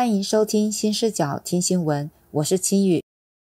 欢迎收听新视角听新闻，我是青宇。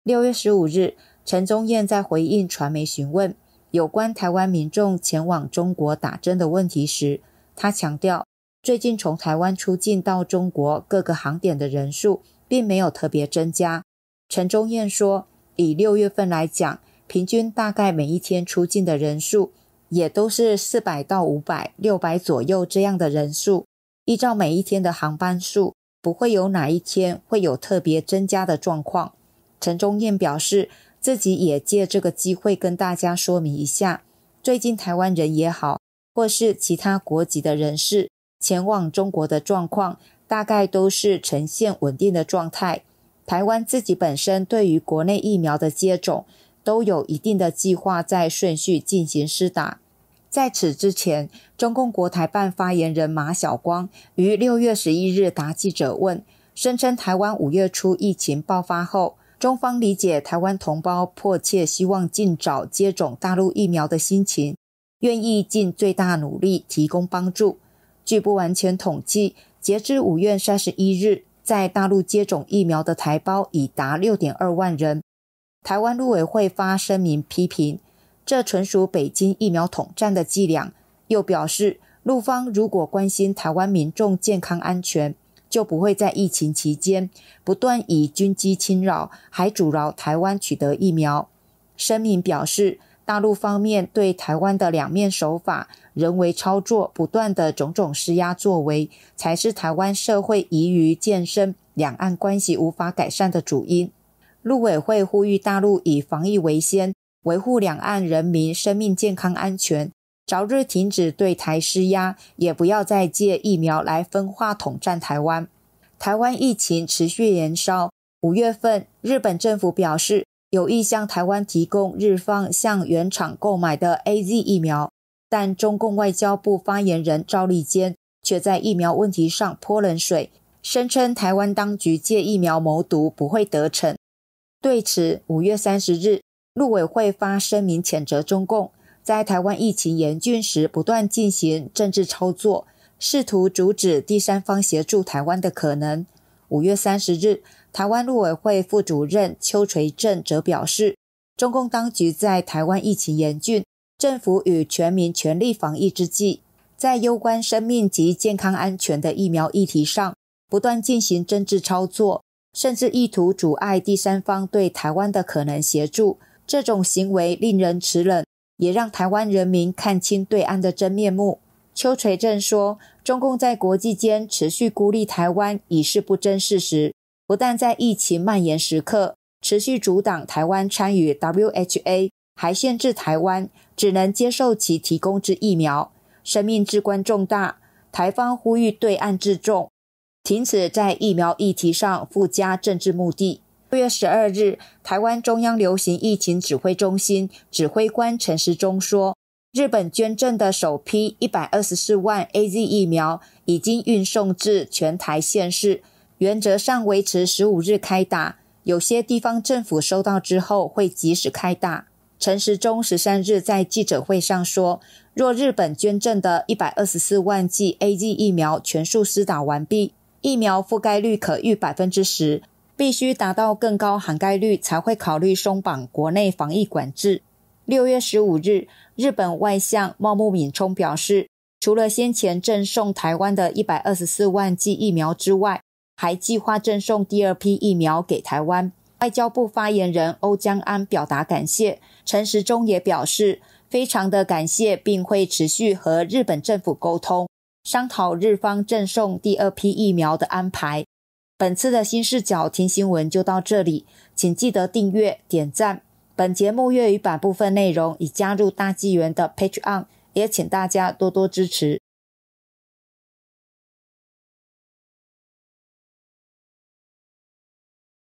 六月十五日，陈宗彦在回应传媒询问有关台湾民众前往中国打针的问题时，他强调，最近从台湾出境到中国各个航点的人数并没有特别增加。陈宗彦说，以六月份来讲，平均大概每一天出境的人数也都是四百到五百、六百左右这样的人数，依照每一天的航班数。不会有哪一天会有特别增加的状况。陈忠彦表示，自己也借这个机会跟大家说明一下，最近台湾人也好，或是其他国籍的人士前往中国的状况，大概都是呈现稳定的状态。台湾自己本身对于国内疫苗的接种，都有一定的计划，在顺序进行施打。在此之前，中共国台办发言人马晓光于六月十一日答记者问，声称台湾五月初疫情爆发后，中方理解台湾同胞迫切希望尽早接种大陆疫苗的心情，愿意尽最大努力提供帮助。据不完全统计，截至五月三十一日，在大陆接种疫苗的台胞已达六点二万人。台湾陆委会发声明批评。这纯属北京疫苗统战的伎俩。又表示，陆方如果关心台湾民众健康安全，就不会在疫情期间不断以军机侵扰，还阻挠台湾取得疫苗。声明表示，大陆方面对台湾的两面手法、人为操作、不断的种种施压作为，才是台湾社会疲于健身、两岸关系无法改善的主因。陆委会呼吁大陆以防疫为先。维护两岸人民生命健康安全，早日停止对台施压，也不要再借疫苗来分化统战台湾。台湾疫情持续燃烧，五月份日本政府表示有意向台湾提供日方向原厂购买的 A Z 疫苗，但中共外交部发言人赵立坚却在疫苗问题上泼冷水，声称台湾当局借疫苗谋独不会得逞。对此，五月三十日。陆委会发声明谴责中共在台湾疫情严峻时不断进行政治操作，试图阻止第三方协助台湾的可能。五月三十日，台湾陆委会副主任邱垂正则表示，中共当局在台湾疫情严峻、政府与全民全力防疫之际，在攸关生命及健康安全的疫苗议题上，不断进行政治操作，甚至意图阻碍第三方对台湾的可能协助。这种行为令人齿冷，也让台湾人民看清对岸的真面目。邱垂正说：“中共在国际间持续孤立台湾已是不争事实，不但在疫情蔓延时刻持续阻挡台湾参与 W H A，还限制台湾只能接受其提供之疫苗。生命至关重大，台方呼吁对岸自重，停止在疫苗议题上附加政治目的。”六月十二日，台湾中央流行疫情指挥中心指挥官陈时中说，日本捐赠的首批一百二十四万 A Z 疫苗已经运送至全台县市，原则上维持十五日开打。有些地方政府收到之后会及时开打。陈时中十三日在记者会上说，若日本捐赠的一百二十四万剂 A Z 疫苗全数施打完毕，疫苗覆盖率可逾百分之十。必须达到更高含盖率，才会考虑松绑国内防疫管制。六月十五日，日本外相茂木敏充表示，除了先前赠送台湾的一百二十四万剂疫苗之外，还计划赠送第二批疫苗给台湾。外交部发言人欧江安表达感谢，陈时中也表示非常的感谢，并会持续和日本政府沟通，商讨日方赠送第二批疫苗的安排。本次的新视角听新闻就到这里，请记得订阅、点赞。本节目粤语版部分内容已加入大纪元的 Patreon，也请大家多多支持。